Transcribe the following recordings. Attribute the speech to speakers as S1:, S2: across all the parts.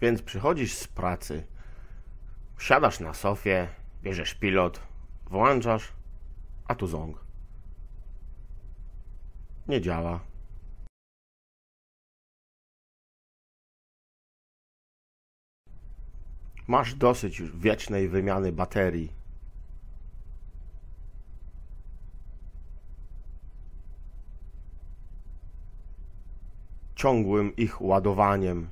S1: Więc przychodzisz z pracy, siadasz na sofie, bierzesz pilot, włączasz, a tu ząg. Nie działa. Masz dosyć już wiecznej wymiany baterii. Ciągłym ich ładowaniem.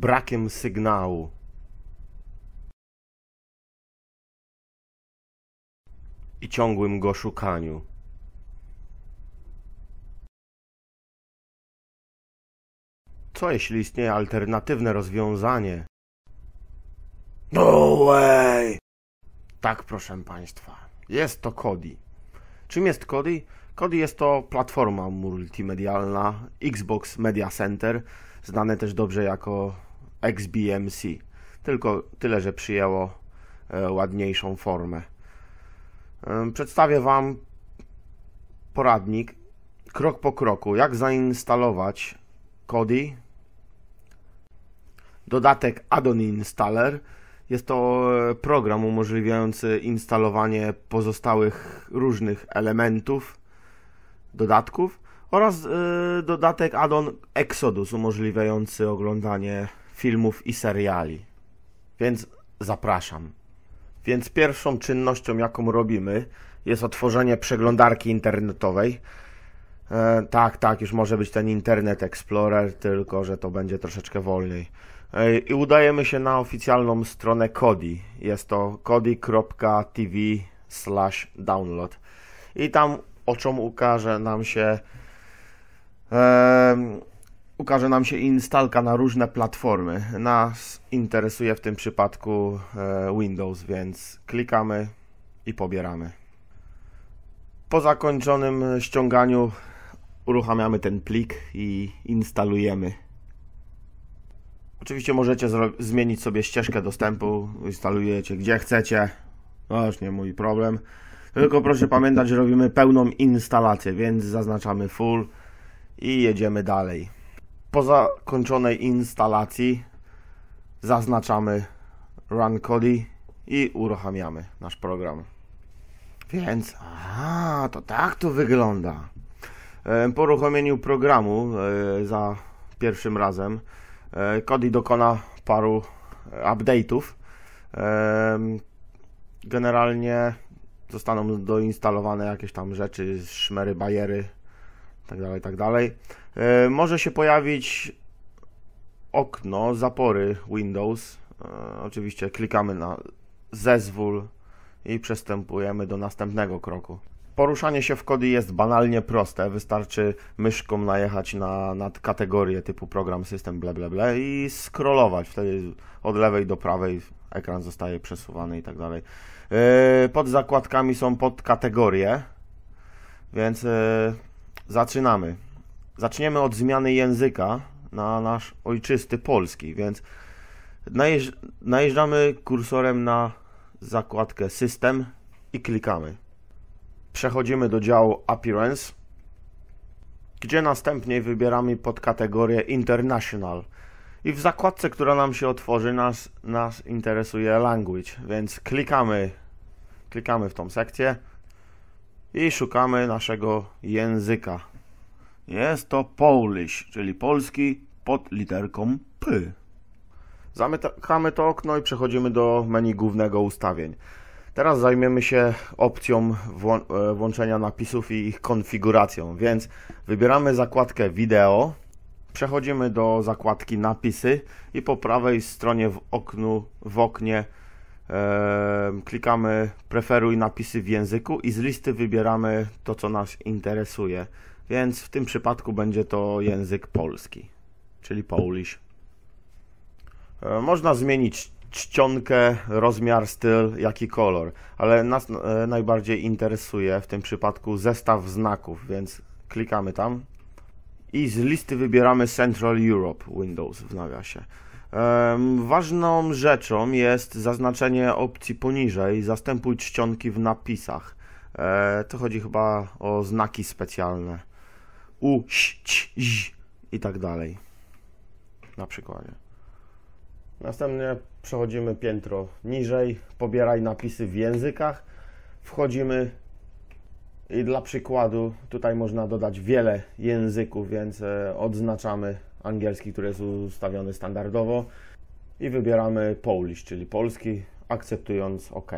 S1: brakiem sygnału. I ciągłym go szukaniu. Co jeśli istnieje alternatywne rozwiązanie? No way! Tak, proszę Państwa, jest to Kodi. Czym jest Kodi? Kodi jest to platforma multimedialna Xbox Media Center, znane też dobrze jako XBMC. Tylko tyle, że przyjęło e, ładniejszą formę. E, przedstawię Wam poradnik krok po kroku, jak zainstalować Kodi, dodatek Addon Installer, jest to e, program umożliwiający instalowanie pozostałych różnych elementów, dodatków oraz e, dodatek addon Exodus umożliwiający oglądanie filmów i seriali. Więc zapraszam. Więc pierwszą czynnością, jaką robimy, jest otworzenie przeglądarki internetowej. E, tak, tak, już może być ten Internet Explorer, tylko że to będzie troszeczkę wolniej. E, i udajemy się na oficjalną stronę Kodi. Jest to kodi.tv slash download i tam oczom ukaże nam się e, ukaże nam się instalka na różne platformy. Nas interesuje w tym przypadku e, Windows, więc klikamy i pobieramy. Po zakończonym ściąganiu uruchamiamy ten plik i instalujemy. Oczywiście możecie zmienić sobie ścieżkę dostępu, instalujecie gdzie chcecie. to już nie mój problem. Tylko proszę pamiętać, że robimy pełną instalację, więc zaznaczamy full i jedziemy dalej. Po zakończonej instalacji zaznaczamy run Kodi i uruchamiamy nasz program. Więc, aha, to tak to wygląda. E, po uruchomieniu programu e, za pierwszym razem Kodi e, dokona paru e, update'ów. E, generalnie zostaną doinstalowane jakieś tam rzeczy, szmery, bajery, tak dalej, tak dalej. Może się pojawić okno, zapory Windows. Oczywiście klikamy na zezwól i przystępujemy do następnego kroku poruszanie się w kody jest banalnie proste. Wystarczy myszką najechać na, na kategorię typu program, system, ble, ble, ble i scrollować. Wtedy od lewej do prawej ekran zostaje przesuwany i tak dalej. Yy, pod zakładkami są podkategorie, więc yy, zaczynamy. Zaczniemy od zmiany języka na nasz ojczysty polski, więc najeżdżamy kursorem na zakładkę system i klikamy przechodzimy do działu Appearance, gdzie następnie wybieramy podkategorię International. I w zakładce, która nam się otworzy, nas, nas interesuje language, więc klikamy, klikamy w tą sekcję i szukamy naszego języka. Jest to Polish, czyli polski pod literką P. Zamykamy to okno i przechodzimy do menu głównego ustawień. Teraz zajmiemy się opcją e, włączenia napisów i ich konfiguracją, więc wybieramy zakładkę wideo, przechodzimy do zakładki napisy i po prawej stronie w, oknu, w oknie e, klikamy preferuj napisy w języku i z listy wybieramy to co nas interesuje, więc w tym przypadku będzie to język polski, czyli Polish. E, można zmienić czcionkę, rozmiar, styl, jak i kolor. Ale nas e, najbardziej interesuje w tym przypadku zestaw znaków, więc klikamy tam i z listy wybieramy Central Europe Windows w nawiasie. Ważną rzeczą jest zaznaczenie opcji poniżej, zastępuj czcionki w napisach. E, to chodzi chyba o znaki specjalne. U, ś, ć, ź i tak dalej. Na przykładzie. Następnie przechodzimy piętro niżej, pobieraj napisy w językach, wchodzimy i dla przykładu tutaj można dodać wiele języków, więc e, odznaczamy angielski, który jest ustawiony standardowo i wybieramy Polish, czyli polski, akceptując OK.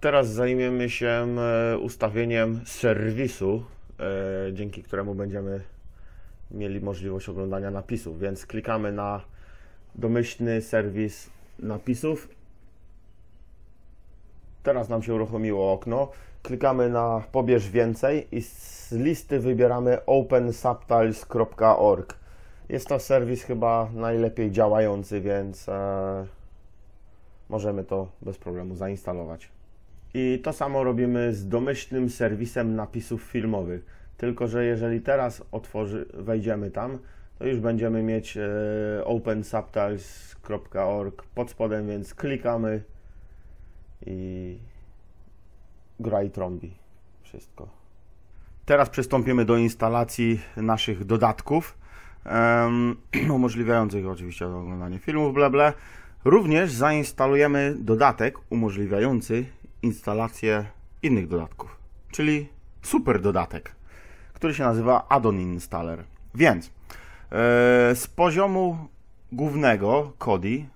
S1: Teraz zajmiemy się e, ustawieniem serwisu, e, dzięki któremu będziemy mieli możliwość oglądania napisów, więc klikamy na domyślny serwis napisów. Teraz nam się uruchomiło okno. Klikamy na pobierz więcej i z listy wybieramy opensubtiles.org. Jest to serwis chyba najlepiej działający, więc e, możemy to bez problemu zainstalować. I to samo robimy z domyślnym serwisem napisów filmowych. Tylko, że jeżeli teraz otworzy, wejdziemy tam, to już będziemy mieć e, opensubtitles.org pod spodem, więc klikamy i gra i trąbi wszystko. Teraz przystąpimy do instalacji naszych dodatków um, umożliwiających oczywiście oglądanie filmów, bleble. Również zainstalujemy dodatek umożliwiający instalację innych dodatków, czyli super dodatek, który się nazywa Addon Installer. Więc E, z poziomu głównego Kodi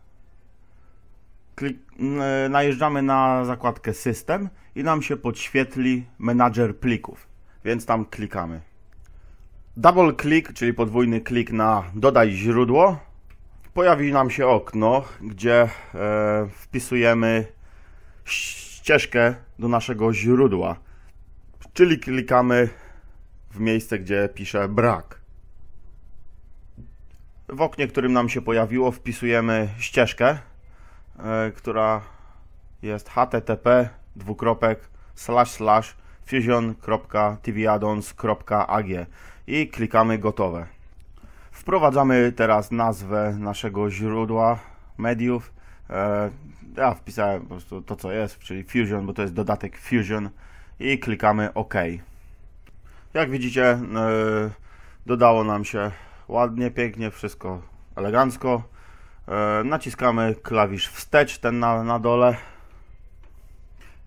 S1: e, najeżdżamy na zakładkę system i nam się podświetli menadżer plików, więc tam klikamy. Double click, czyli podwójny klik na dodaj źródło. Pojawi nam się okno, gdzie e, wpisujemy ścieżkę do naszego źródła, czyli klikamy w miejsce, gdzie pisze brak. W oknie, którym nam się pojawiło, wpisujemy ścieżkę, e, która jest http fusion.tvaddons.ag i klikamy gotowe. Wprowadzamy teraz nazwę naszego źródła mediów. E, ja wpisałem po prostu to, co jest, czyli Fusion, bo to jest dodatek Fusion i klikamy OK. Jak widzicie, e, dodało nam się ładnie, pięknie, wszystko elegancko. E, naciskamy klawisz wstecz, ten na, na dole.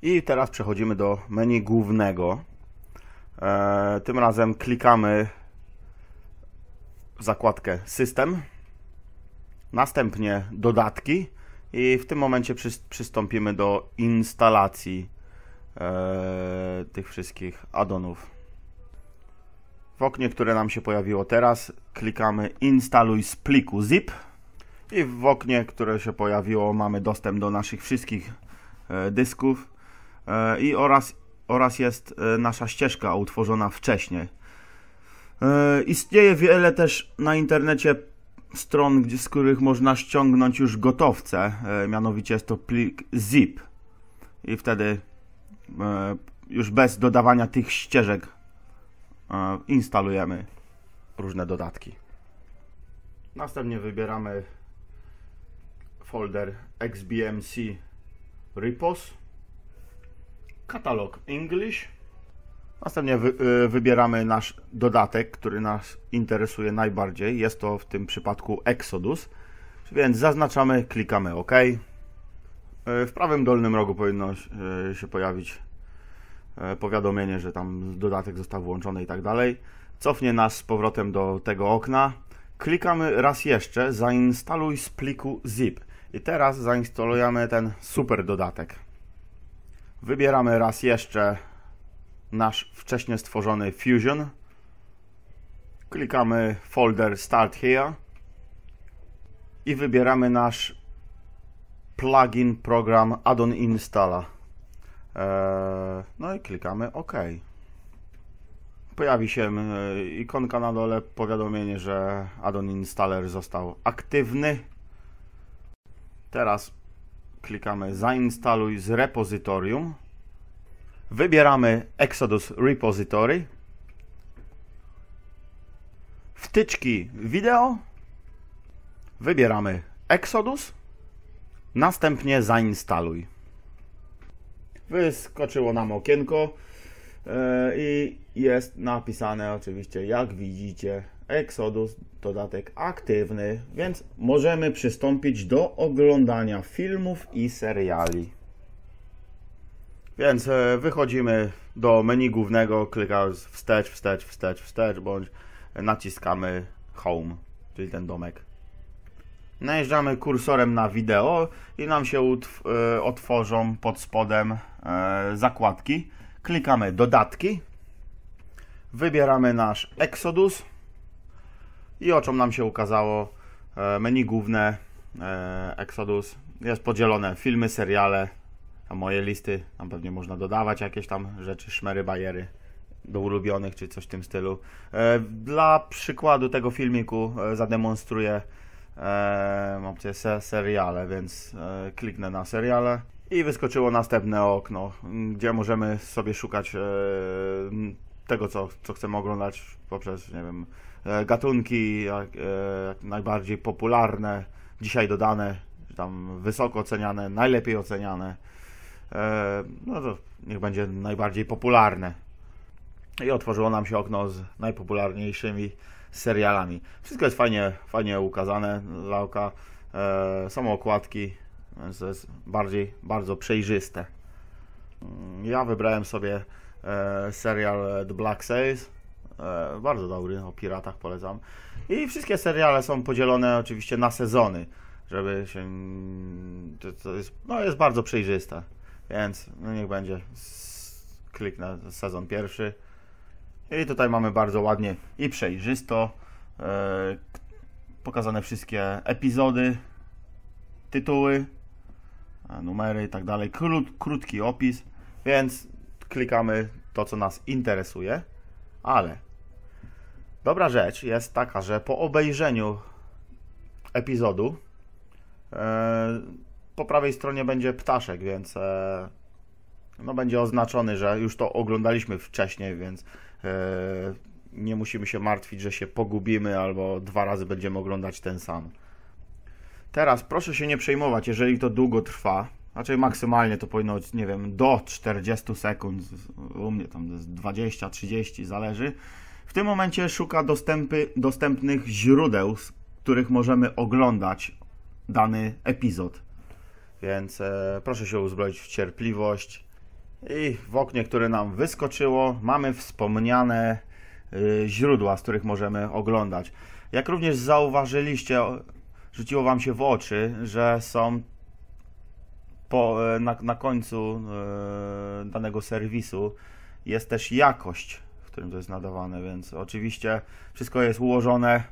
S1: I teraz przechodzimy do menu głównego. E, tym razem klikamy w zakładkę System, następnie Dodatki i w tym momencie przystąpimy do instalacji e, tych wszystkich addonów. W oknie, które nam się pojawiło teraz, klikamy instaluj z pliku zip i w oknie, które się pojawiło, mamy dostęp do naszych wszystkich e, dysków e, i oraz, oraz jest e, nasza ścieżka utworzona wcześniej. Istnieje wiele też na internecie stron, gdzie, z których można ściągnąć już gotowce, mianowicie jest to plik zip i wtedy już bez dodawania tych ścieżek instalujemy różne dodatki. Następnie wybieramy folder xbmc repos, katalog English. Następnie wy, y, wybieramy nasz dodatek, który nas interesuje najbardziej. Jest to w tym przypadku Exodus, więc zaznaczamy, klikamy OK. Y, w prawym dolnym rogu powinno y, się pojawić E, powiadomienie, że tam dodatek został włączony i tak dalej. Cofnie nas z powrotem do tego okna. Klikamy raz jeszcze zainstaluj z pliku zip. I teraz zainstalujemy ten super dodatek. Wybieramy raz jeszcze nasz wcześniej stworzony Fusion. Klikamy folder Start Here i wybieramy nasz plugin program add-on installa. Eee, no i klikamy OK. Pojawi się mm, e, ikonka na dole, powiadomienie, że addon installer został aktywny. Teraz klikamy zainstaluj z repozytorium. Wybieramy Exodus Repository. Wtyczki wideo. Wybieramy Exodus. Następnie zainstaluj. Wyskoczyło nam okienko e, i jest napisane oczywiście, jak widzicie, Exodus, dodatek aktywny, więc możemy przystąpić do oglądania filmów i seriali. Więc e, wychodzimy do menu głównego, klikając wstecz, wstecz, wstecz, wstecz, bądź naciskamy Home, czyli ten domek. Najeżdżamy kursorem na wideo i nam się e, otworzą pod spodem e, zakładki. Klikamy dodatki, wybieramy nasz Exodus i oczom nam się ukazało e, menu główne Exodus. Jest podzielone filmy, seriale, a moje listy, tam pewnie można dodawać jakieś tam rzeczy, szmery, bajery do ulubionych czy coś w tym stylu. Dla przykładu tego filmiku zademonstruję e, eee, opcję se, seriale, więc e, kliknę na seriale i wyskoczyło następne okno, gdzie możemy sobie szukać e, tego, co, co chcemy oglądać poprzez, nie wiem, e, gatunki e, jak, najbardziej popularne, dzisiaj dodane, tam wysoko oceniane, najlepiej oceniane. No to niech będzie najbardziej popularne. I otworzyło nam się okno z najpopularniejszymi serialami. Wszystko jest fajnie, fajnie ukazane dla oka. E, są okładki, więc jest bardziej, bardzo przejrzyste. Mm, ja wybrałem sobie e, serial The Black Sails. E, bardzo dobry, o piratach polecam. I wszystkie seriale są podzielone oczywiście na sezony, żeby się... To, to jest, no jest bardzo przejrzyste, więc no niech będzie. Kliknę sezon pierwszy. I tutaj mamy bardzo ładnie i przejrzysto e, pokazane wszystkie epizody, tytuły, e, numery i tak dalej. krótki opis, więc klikamy to, co nas interesuje. Ale dobra rzecz jest taka, że po obejrzeniu epizodu e, po prawej stronie będzie ptaszek, więc no, będzie oznaczony, że już to oglądaliśmy wcześniej, więc E, nie musimy się martwić, że się pogubimy albo dwa razy będziemy oglądać ten sam. Teraz proszę się nie przejmować, jeżeli to długo trwa, raczej maksymalnie to powinno być, nie wiem, do 40 sekund, u mnie tam 20-30 zależy. W tym momencie szuka dostępy, dostępnych źródeł, z których możemy oglądać dany epizod. Więc e, proszę się uzbroić w cierpliwość, i w oknie, które nam wyskoczyło, mamy wspomniane y, źródła, z których możemy oglądać. Jak również zauważyliście, rzuciło Wam się w oczy, że są po, e, na, na końcu e, danego serwisu jest też jakość, w którym to jest nadawane, więc oczywiście wszystko jest ułożone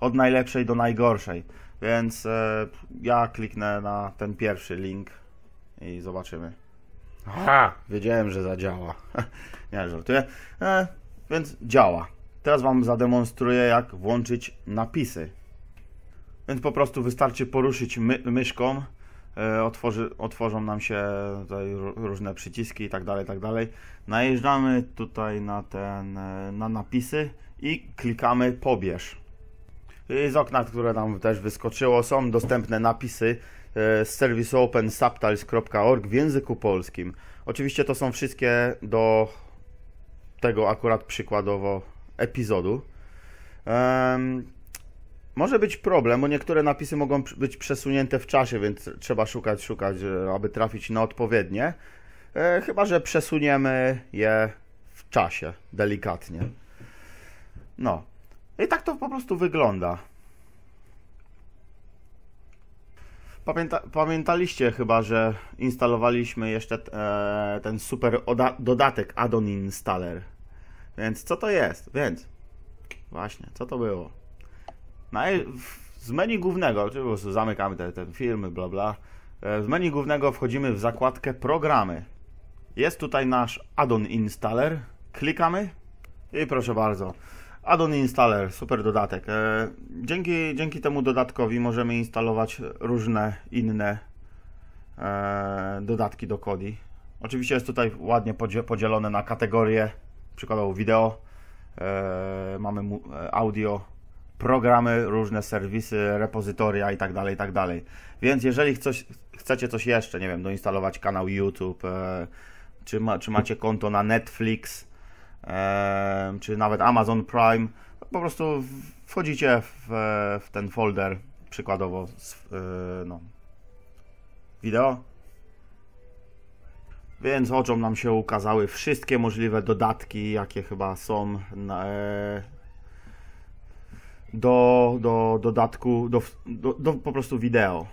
S1: od najlepszej do najgorszej. Więc e, ja kliknę na ten pierwszy link i zobaczymy. Aha, Wiedziałem, że zadziała. Nie żartuję. E, więc działa. Teraz Wam zademonstruję, jak włączyć napisy. Więc po prostu wystarczy poruszyć my myszką. E, otworzy, otworzą nam się różne przyciski i tak dalej, tak dalej. Najeżdżamy tutaj na, ten, e, na napisy i klikamy pobierz. Y, z okna, które nam też wyskoczyło, są dostępne napisy y, z serwisu opensubtitles.org w języku polskim. Oczywiście to są wszystkie do tego akurat przykładowo epizodu. Um, może być problem, bo niektóre napisy mogą być przesunięte w czasie, więc trzeba szukać, szukać, y, aby trafić na odpowiednie. E, chyba, że przesuniemy je w czasie, delikatnie. No, i tak to po prostu wygląda. Pamięta, pamiętaliście chyba, że instalowaliśmy jeszcze e, ten super dodatek Addon Installer. Więc co to jest? Więc właśnie, co to było? No z menu głównego, czyli po prostu zamykamy te, ten filmy, bla bla. E, z menu głównego wchodzimy w zakładkę programy. Jest tutaj nasz addon installer. Klikamy i proszę bardzo. Addon Installer, super dodatek. E, dzięki, dzięki temu dodatkowi możemy instalować różne inne e, dodatki do Kodi. Oczywiście jest tutaj ładnie podzielone na kategorie, przykładowo wideo, e, mamy audio, programy, różne serwisy, repozytoria i tak dalej, i tak dalej. Więc jeżeli coś, chcecie coś jeszcze, nie wiem, doinstalować kanał YouTube, czy, ma, czy macie konto na Netflix, czy nawet Amazon Prime, po prostu wchodzicie w, e, w ten folder, przykładowo e, no, wideo. Więc oczom nam się ukazały wszystkie możliwe dodatki, jakie chyba są na, e, do, do dodatku, do, do, do po prostu wideo.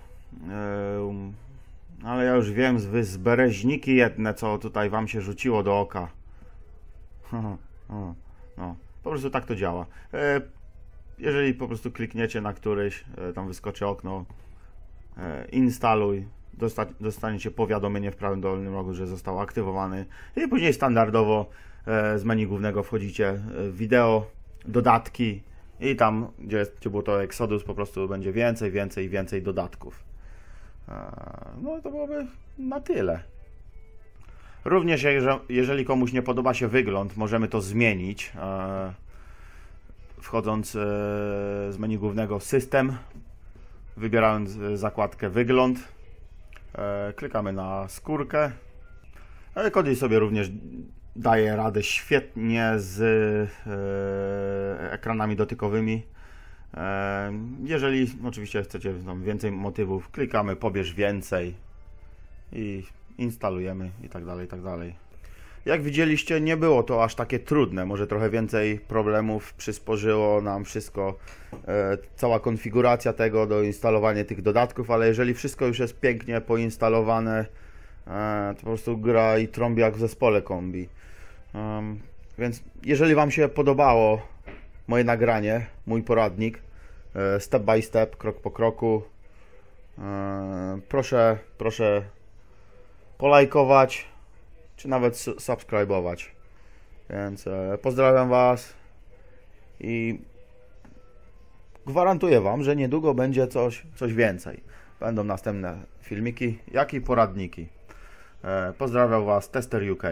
S1: Ale ja już wiem, z zbereźniki jedne, co tutaj wam się rzuciło do oka. Mhm, mhm, no, po prostu tak to działa. E, jeżeli po prostu klikniecie na któryś, e, tam wyskoczy okno, e, instaluj, dostaniecie powiadomienie w prawym dolnym rogu, że został aktywowany i później standardowo z menu głównego wchodzicie w wideo, dodatki i tam, gdzie, gdzie było to Exodus, po prostu będzie więcej, więcej, więcej dodatków. No to byłoby na tyle. Również jeżeli komuś nie podoba się wygląd, możemy to zmienić. E, wchodząc e, z menu głównego System, wybierając e, zakładkę Wygląd, klikamy na skórkę. Kodzi sobie również daje radę świetnie z ekranami dotykowymi. Jeżeli oczywiście chcecie więcej motywów, klikamy pobierz więcej i instalujemy i tak dalej, i tak dalej. Jak widzieliście, nie było to aż takie trudne. Może trochę więcej problemów przysporzyło nam wszystko, e, cała konfiguracja tego, do instalowania tych dodatków, ale jeżeli wszystko już jest pięknie poinstalowane, e, to po prostu gra i trąbi jak w zespole kombi. więc jeżeli Wam się podobało moje nagranie, mój poradnik, e, step by step, krok po kroku, e, proszę, proszę polajkować, czy nawet subskrybować. Więc e, pozdrawiam Was i gwarantuję Wam, że niedługo będzie coś, coś więcej. Będą następne filmiki, jak i poradniki. E, pozdrawiam Was, Tester UK.